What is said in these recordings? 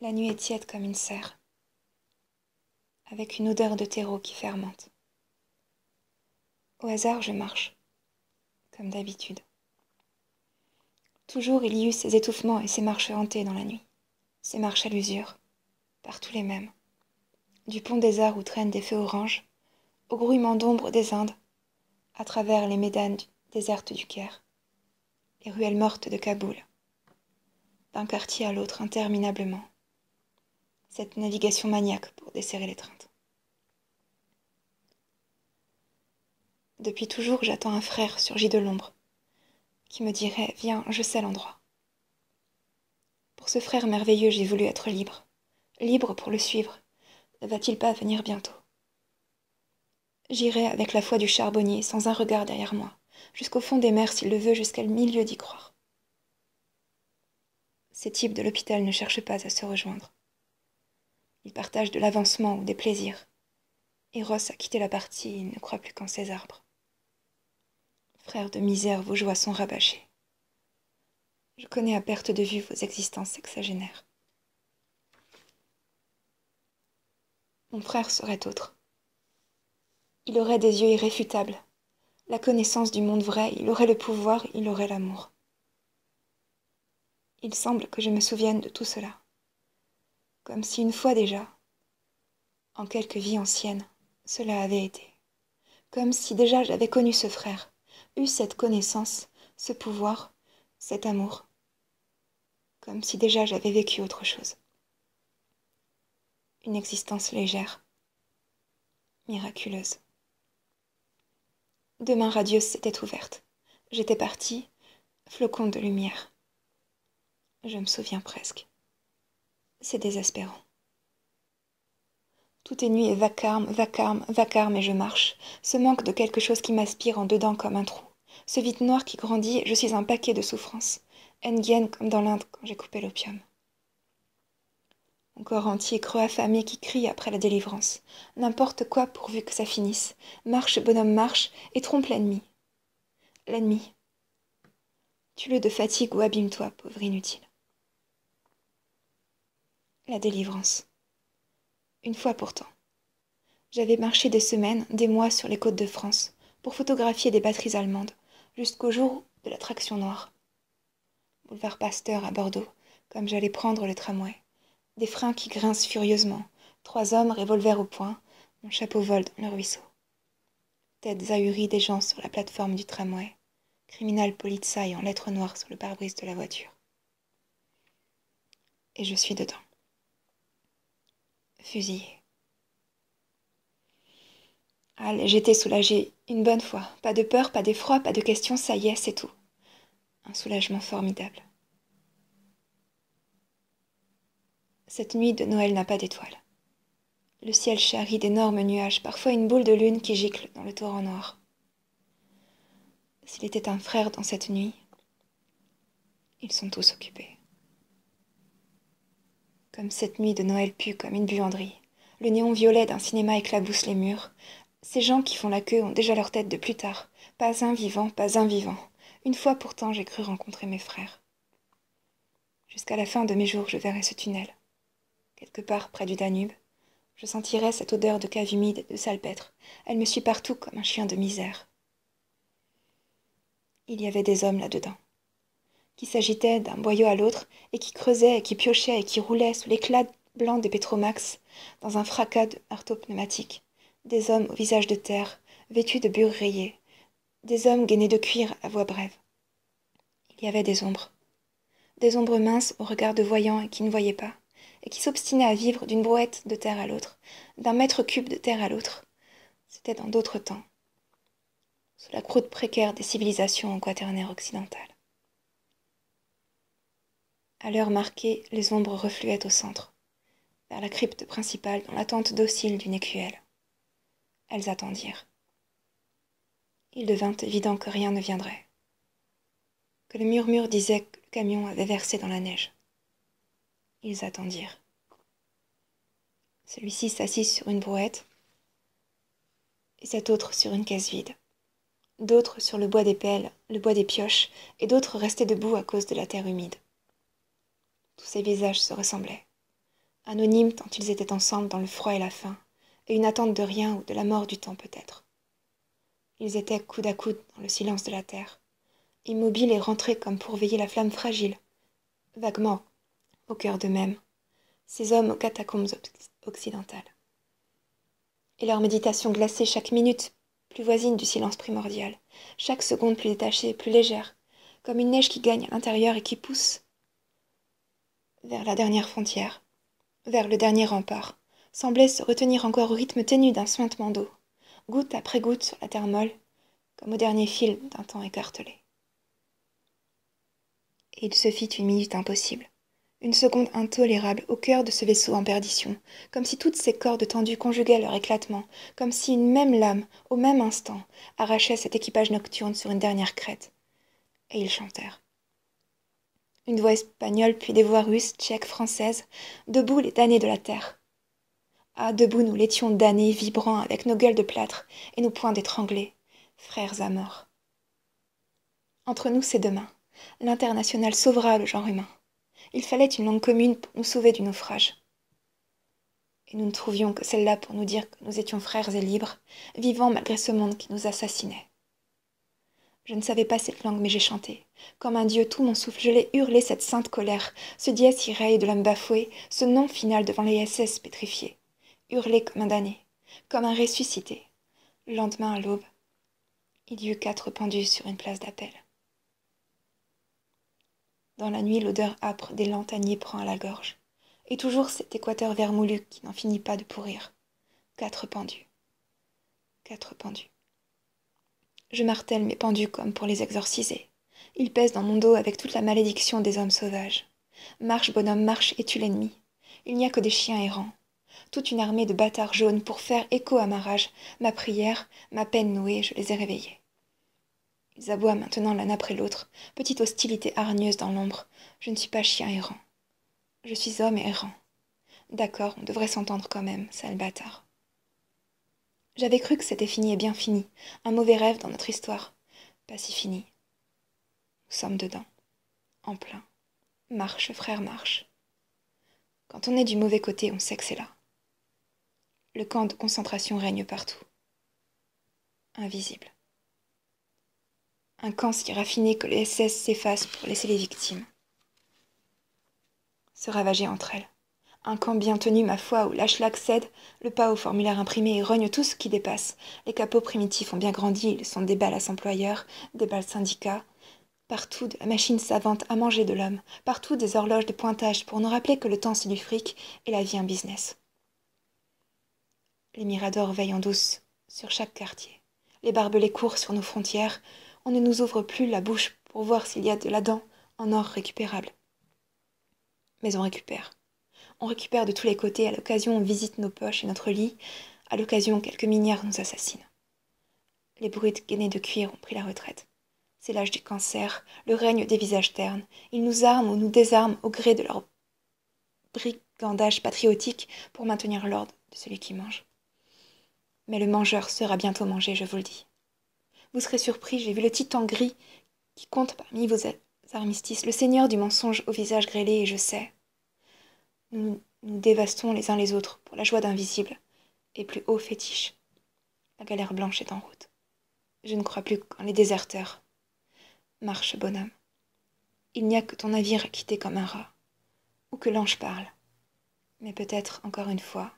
La nuit est tiède comme une serre, avec une odeur de terreau qui fermente. Au hasard, je marche, comme d'habitude. Toujours il y eut ces étouffements et ces marches hantées dans la nuit, ces marches à l'usure, partout les mêmes. Du pont des arts où traînent des feux oranges, au grouillement d'ombre des Indes, à travers les médanes désertes du Caire, les ruelles mortes de Kaboul, d'un quartier à l'autre interminablement, cette navigation maniaque pour desserrer l'étreinte. Depuis toujours, j'attends un frère surgit de l'ombre, qui me dirait Viens, je sais l'endroit. Pour ce frère merveilleux, j'ai voulu être libre, libre pour le suivre. Ne va-t-il pas venir bientôt J'irai avec la foi du charbonnier, sans un regard derrière moi, jusqu'au fond des mers s'il le veut, jusqu'à le milieu d'y croire. Ces types de l'hôpital ne cherchent pas à se rejoindre. Ils partagent de l'avancement ou des plaisirs. Eros a quitté la partie et il ne croit plus qu'en ses arbres. Frères de misère, vos joies sont rabâchées. Je connais à perte de vue vos existences sexagénaires. Mon frère serait autre. Il aurait des yeux irréfutables, la connaissance du monde vrai, il aurait le pouvoir, il aurait l'amour. Il semble que je me souvienne de tout cela comme si une fois déjà, en quelque vie ancienne, cela avait été, comme si déjà j'avais connu ce frère, eu cette connaissance, ce pouvoir, cet amour, comme si déjà j'avais vécu autre chose. Une existence légère, miraculeuse. Demain, mains s'était ouverte. J'étais partie, flocon de lumière. Je me souviens presque c'est désespérant. Tout est nuit et vacarme, vacarme, vacarme et je marche. Ce manque de quelque chose qui m'aspire en dedans comme un trou. Ce vide noir qui grandit, je suis un paquet de souffrances. Enghien comme dans l'Inde quand j'ai coupé l'opium. Mon corps entier, creux affamé qui crie après la délivrance. N'importe quoi pourvu que ça finisse. Marche, bonhomme, marche et trompe l'ennemi. L'ennemi. Tue-le de fatigue ou abîme-toi, pauvre inutile la délivrance. Une fois pourtant. J'avais marché des semaines, des mois sur les côtes de France pour photographier des batteries allemandes jusqu'au jour de la traction noire. Boulevard Pasteur à Bordeaux, comme j'allais prendre le tramway. Des freins qui grincent furieusement, trois hommes revolvers au poing, mon chapeau vole dans le ruisseau. Têtes ahuries des gens sur la plateforme du tramway, criminal politsaille en lettres noires sur le pare-brise de la voiture. Et je suis dedans fusillé. J'étais soulagée une bonne fois. Pas de peur, pas d'effroi, pas de questions, ça y est, c'est tout. Un soulagement formidable. Cette nuit de Noël n'a pas d'étoiles. Le ciel charrie d'énormes nuages, parfois une boule de lune qui gicle dans le torrent noir. S'il était un frère dans cette nuit, ils sont tous occupés. Comme cette nuit de Noël pue comme une buanderie. Le néon violet d'un cinéma éclabousse les murs. Ces gens qui font la queue ont déjà leur tête de plus tard. Pas un vivant, pas un vivant. Une fois pourtant j'ai cru rencontrer mes frères. Jusqu'à la fin de mes jours je verrai ce tunnel. Quelque part près du Danube, je sentirai cette odeur de cave humide de salpêtre. Elle me suit partout comme un chien de misère. Il y avait des hommes là-dedans qui s'agitait d'un boyau à l'autre, et qui creusait, et qui piochait, et qui roulait sous l'éclat blanc des pétromax, dans un fracas de pneumatique Des hommes au visage de terre, vêtus de bure rayées. Des hommes gainés de cuir à voix brève. Il y avait des ombres. Des ombres minces au regard de voyants et qui ne voyaient pas, et qui s'obstinaient à vivre d'une brouette de terre à l'autre, d'un mètre cube de terre à l'autre. C'était dans d'autres temps, sous la croûte précaire des civilisations en quaternaire occidentale. À l'heure marquée, les ombres refluaient au centre, vers la crypte principale dans l'attente docile d'une écuelle. Elles attendirent. Il devint évident que rien ne viendrait, que le murmure disait que le camion avait versé dans la neige. Ils attendirent. Celui-ci s'assit sur une brouette et cet autre sur une caisse vide. D'autres sur le bois des pelles, le bois des pioches, et d'autres restaient debout à cause de la terre humide. Tous ces visages se ressemblaient. Anonymes tant ils étaient ensemble dans le froid et la faim, et une attente de rien ou de la mort du temps peut-être. Ils étaient coude à coude dans le silence de la terre, immobiles et rentrés comme pour veiller la flamme fragile, vaguement, au cœur d'eux-mêmes, ces hommes aux catacombes occidentales. Et leur méditation glacées, chaque minute plus voisine du silence primordial, chaque seconde plus détachée, plus légère, comme une neige qui gagne l'intérieur et qui pousse, vers la dernière frontière, vers le dernier rempart, semblait se retenir encore au rythme ténu d'un suintement d'eau, goutte après goutte sur la terre molle, comme au dernier fil d'un temps écartelé. Et il se fit une minute impossible, une seconde intolérable au cœur de ce vaisseau en perdition, comme si toutes ces cordes tendues conjuguaient leur éclatement, comme si une même lame, au même instant, arrachait cet équipage nocturne sur une dernière crête. Et ils chantèrent une voix espagnole, puis des voix russes, tchèques, françaises, debout les damnés de la terre. Ah, debout nous l'étions damnés, vibrants, avec nos gueules de plâtre et nos poings d'étranglés, frères à mort. Entre nous, c'est demain. L'international sauvera le genre humain. Il fallait une langue commune pour nous sauver du naufrage. Et nous ne trouvions que celle-là pour nous dire que nous étions frères et libres, vivants malgré ce monde qui nous assassinait. Je ne savais pas cette langue, mais j'ai chanté. Comme un dieu, tout mon souffle, je l'ai hurlé cette sainte colère, ce dies iraille de l'homme bafoué, ce nom final devant les SS pétrifiés. Hurlé comme un damné, comme un ressuscité. Le lendemain à l'aube, il y eut quatre pendus sur une place d'appel. Dans la nuit, l'odeur âpre des lantaniers prend à la gorge. Et toujours cet équateur vermoulu qui n'en finit pas de pourrir. Quatre pendus. Quatre pendus. Je martèle mes pendus comme pour les exorciser. Ils pèsent dans mon dos avec toute la malédiction des hommes sauvages. Marche, bonhomme, marche et tue l'ennemi. Il n'y a que des chiens errants. Toute une armée de bâtards jaunes pour faire écho à ma rage, ma prière, ma peine nouée, je les ai réveillés. Ils aboient maintenant l'un après l'autre, petite hostilité hargneuse dans l'ombre. Je ne suis pas chien errant. Je suis homme errant. D'accord, on devrait s'entendre quand même, sale bâtard. J'avais cru que c'était fini et bien fini, un mauvais rêve dans notre histoire. Pas si fini. Nous sommes dedans, en plein. Marche, frère, marche. Quand on est du mauvais côté, on sait que c'est là. Le camp de concentration règne partout. Invisible. Un camp si raffiné que le SS s'efface pour laisser les victimes se ravager entre elles. Un camp bien tenu, ma foi, où lac cède, le pas au formulaire imprimé et rogne tout ce qui dépasse. Les capots primitifs ont bien grandi, ils sont des balles à s'employeurs, des balles syndicats. Partout de la machine savante à manger de l'homme, partout des horloges de pointage pour nous rappeler que le temps c'est du fric et la vie un business. Les miradors veillent en douce sur chaque quartier. Les barbelés courent sur nos frontières. On ne nous ouvre plus la bouche pour voir s'il y a de la dent en or récupérable. Mais on récupère. On récupère de tous les côtés, à l'occasion on visite nos poches et notre lit, à l'occasion quelques minières nous assassinent. Les brutes de de cuir ont pris la retraite. C'est l'âge du cancer, le règne des visages ternes. Ils nous arment ou nous désarment au gré de leur brigandage patriotique pour maintenir l'ordre de celui qui mange. Mais le mangeur sera bientôt mangé, je vous le dis. Vous serez surpris, j'ai vu le titan gris qui compte parmi vos armistices, le seigneur du mensonge au visage grêlé, et je sais, nous nous dévastons les uns les autres pour la joie d'invisible et plus haut fétiche. La galère blanche est en route. Je ne crois plus qu'en les déserteurs. Marche, bonhomme. Il n'y a que ton navire à quitter comme un rat, ou que l'ange parle. Mais peut-être, encore une fois,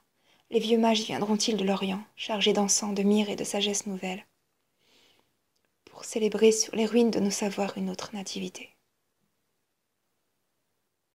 les vieux mages viendront-ils de l'Orient, chargés d'encens, de myrrhe et de sagesse nouvelle, pour célébrer sur les ruines de nos savoirs une autre nativité.